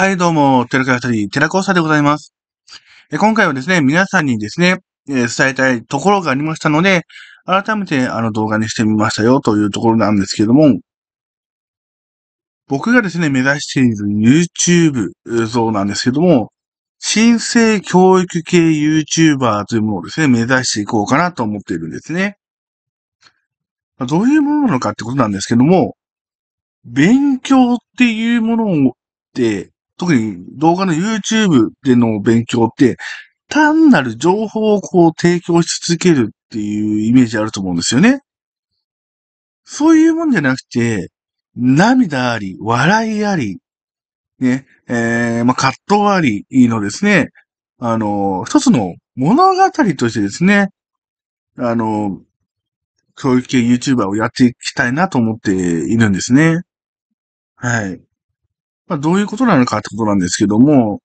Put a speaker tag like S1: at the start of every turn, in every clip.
S1: はい、どうも、寺川一人、寺子さでございます。え今回はですね、皆さんにですね、えー、伝えたいところがありましたので、改めてあの動画にしてみましたよというところなんですけども、僕がですね、目指している YouTube 像なんですけども、新生教育系 YouTuber というものをですね、目指していこうかなと思っているんですね。どういうものなのかってことなんですけども、勉強っていうものをって特に動画の YouTube での勉強って、単なる情報をこう提供し続けるっていうイメージあると思うんですよね。そういうもんじゃなくて、涙あり、笑いあり、ね、えー、まあ、葛藤ありのですね、あの、一つの物語としてですね、あの、教育系 YouTuber をやっていきたいなと思っているんですね。はい。まあ、どういうことなのかってことなんですけども、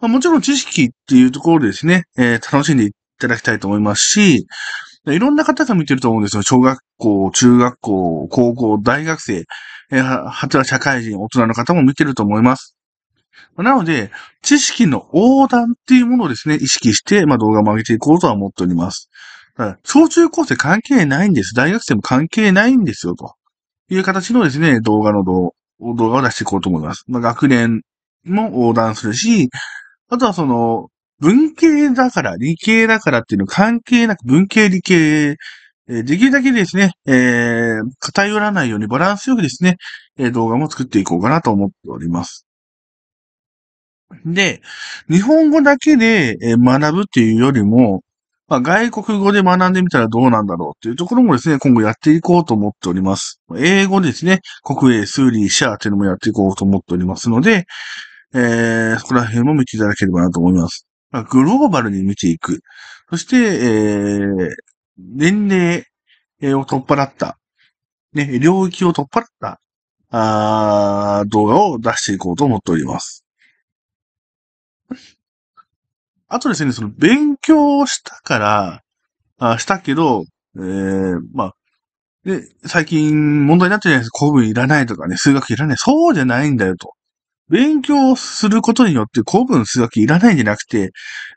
S1: まあ、もちろん知識っていうところでですね、えー、楽しんでいただきたいと思いますし、いろんな方が見てると思うんですよ。小学校、中学校、高校、大学生、えー、はては社会人、大人の方も見てると思います。なので、知識の横断っていうものをですね、意識して、まあ、動画も上げていこうとは思っております。だから小中高生関係ないんです。大学生も関係ないんですよ、という形のですね、動画の動動画を出していこうと思います。まあ、学年も横断するし、あとはその、文系だから、理系だからっていうの関係なく、文系、理系、えできるだけですね、えー、偏らないようにバランスよくですね、え動画も作っていこうかなと思っております。で、日本語だけで学ぶっていうよりも、まあ、外国語で学んでみたらどうなんだろうっていうところもですね、今後やっていこうと思っております。英語ですね、国営、数理、シャーっていうのもやっていこうと思っておりますので、えー、そこら辺も見ていただければなと思います。まあ、グローバルに見ていく。そして、えー、年齢を取っ払った、ね、領域を取っ払った、あ動画を出していこうと思っております。あとですね、その勉強をしたから、あしたけど、ええー、まあ、で、最近問題になってるじゃないですか。古文いらないとかね、数学いらない。そうじゃないんだよと。勉強することによって古文、数学いらないんじゃなくて、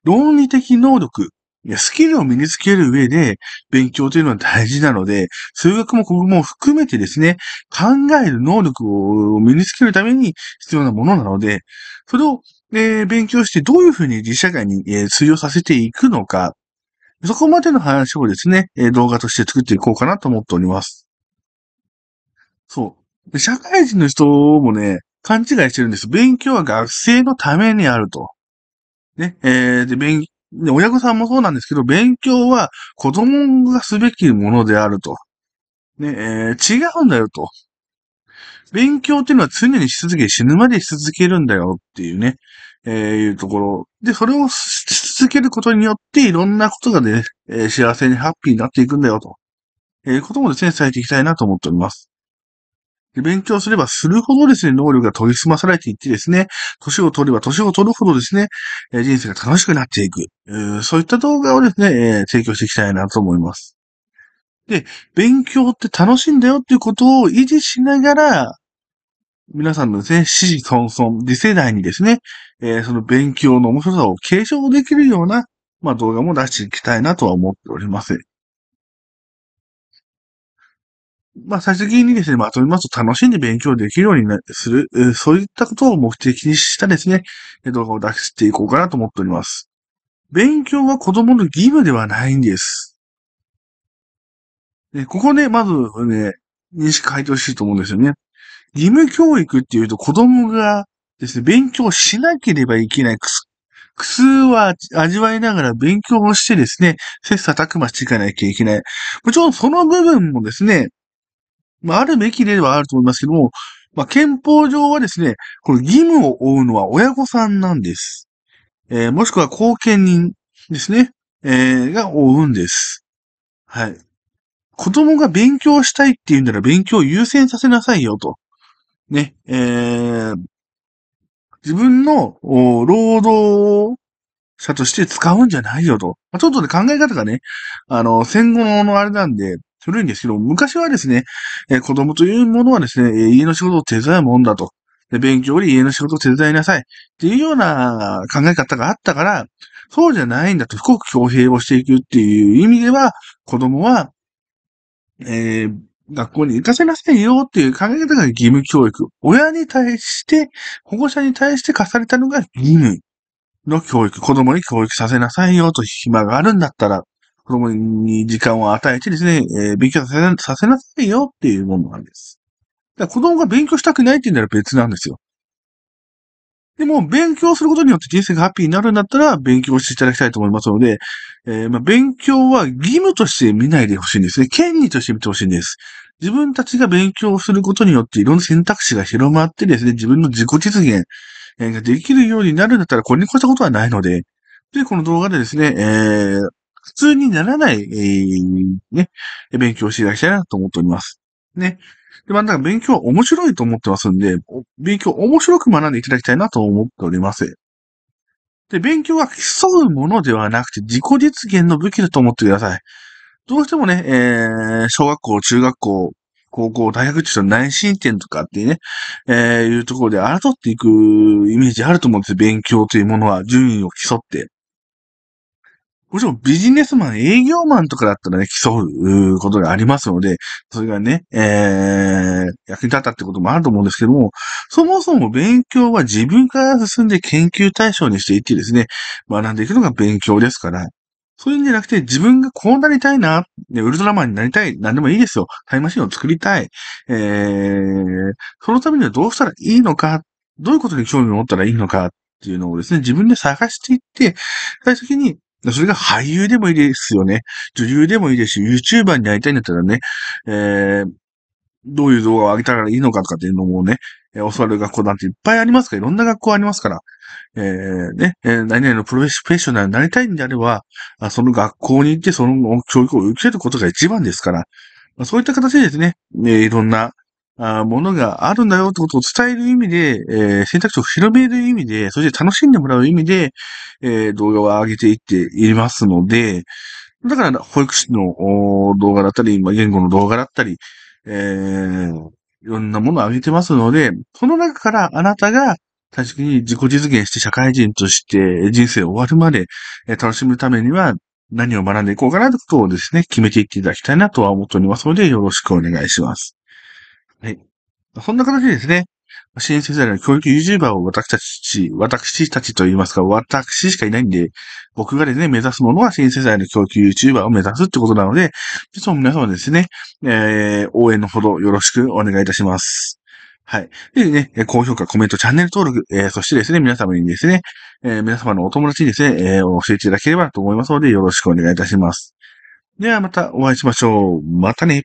S1: 論理的能力、スキルを身につける上で勉強というのは大事なので、数学も古文も含めてですね、考える能力を身につけるために必要なものなので、それをで、勉強してどういうふうに実社会に、え通用させていくのか、そこまでの話をですね、え動画として作っていこうかなと思っております。そう。で社会人の人もね、勘違いしてるんです。勉強は学生のためにあると。ね、えー、で、勉、で親御さんもそうなんですけど、勉強は子供がすべきものであると。ね、えー、違うんだよと。勉強っていうのは常にし続け、死ぬまでし続けるんだよっていうね、えー、いうところ。で、それをし続けることによって、いろんなことがね、えー、幸せにハッピーになっていくんだよと、えー、こともですね、伝えていきたいなと思っております。で勉強すればするほどですね、能力が研ぎ澄まされていってですね、年を取れば年を取るほどですね、え人生が楽しくなっていく、えそういった動画をですね、え提供していきたいなと思います。で、勉強って楽しいんだよっていうことを維持しながら、皆さんのですね、指示孫孫、次世代にですね、えー、その勉強の面白さを継承できるような、まあ動画も出していきたいなとは思っております。まあ、最終的にですね、まとめますと楽しんで勉強できるようにする、そういったことを目的にしたですね、動画を出していこうかなと思っております。勉強は子供の義務ではないんです。で、ここね、まずね、認識変えてほしいと思うんですよね。義務教育っていうと子供がですね、勉強しなければいけない苦苦痛は味わいながら勉強をしてですね、切磋琢磨していかなきゃいけない。もちろんその部分もですね、まあ、あるべき例はあると思いますけども、まあ、憲法上はですね、この義務を負うのは親御さんなんです。えー、もしくは後見人ですね、えー、が負うんです。はい。子供が勉強したいって言うんなら勉強を優先させなさいよと。ね、えー、自分の労働者として使うんじゃないよと。まあ、ちょっとね、考え方がね、あの、戦後のあれなんで、古いんですけど、昔はですね、えー、子供というものはですね、えー、家の仕事を手伝うもんだと。で勉強より家の仕事を手伝いなさい。っていうような考え方があったから、そうじゃないんだと、不国強兵をしていくっていう意味では、子供はえー、学校に行かせなさいよっていう考え方が義務教育。親に対して、保護者に対して課されたのが義務の教育。子供に教育させなさいよと暇があるんだったら、子供に時間を与えてですね、えー、勉強させなさいよっていうものなんです。だ子供が勉強したくないって言うなら別なんですよ。でも、勉強することによって人生がハッピーになるんだったら、勉強していただきたいと思いますので、えー、まあ、勉強は義務として見ないでほしいんですね。権利として見てほしいんです。自分たちが勉強をすることによっていろんな選択肢が広まってですね、自分の自己実現ができるようになるんだったら、これに越したことはないので、で、この動画でですね、えー、普通にならない、えー、ね、勉強していただきたいなと思っております。ね。で、まあ、なんか勉強は面白いと思ってますんで、勉強面白く学んでいただきたいなと思っております。で、勉強は競うものではなくて自己実現の武器だと思ってください。どうしてもね、えー、小学校、中学校、高校、大学中内申点とかってね、えー、いうところで争っていくイメージあると思うんですよ。勉強というものは順位を競って。もちろんビジネスマン、営業マンとかだったらね、競うことがありますので、それがね、えー、役に立ったってこともあると思うんですけども、そもそも勉強は自分から進んで研究対象にしていってですね、学んでいくのが勉強ですから、そういうんじゃなくて、自分がこうなりたいな、ね、ウルトラマンになりたい、なんでもいいですよ。タイムマシンを作りたい。えー、そのためにはどうしたらいいのか、どういうことに興味を持ったらいいのかっていうのをですね、自分で探していって、最終的にそれが俳優でもいいですよね。女優でもいいですし、YouTuber になりたいんだったらね、えー、どういう動画を上げたらいいのかとかっていうのもね、えー、教わる学校なんていっぱいありますから、いろんな学校ありますから、えー、ね、え何々のプロフェッショナルになりたいんであれば、その学校に行ってその教育を受けることが一番ですから、そういった形でですね、えいろんなあものがあるんだよってことを伝える意味で、えー、選択肢を広める意味で、そして楽しんでもらう意味で、えー、動画を上げていっていますので、だから、保育士の動画だったり、今言語の動画だったり、えー、いろんなものを上げてますので、その中からあなたが確かに自己実現して社会人として人生終わるまで楽しむためには何を学んでいこうかなってことをですね、決めていっていただきたいなとは思っておりますので、よろしくお願いします。はい。そんな形ですね。支援世代の教育 YouTuber を私たち、私たちと言いますか、私しかいないんで、僕がですね、目指すものは支援世代の教育 YouTuber を目指すってことなので、いつも皆様ですね、えー、応援のほどよろしくお願いいたします。はい。でね、高評価、コメント、チャンネル登録、えー、そしてですね、皆様にですね、えー、皆様のお友達にですね、えー、教えていただければと思いますので、よろしくお願いいたします。ではまたお会いしましょう。またね。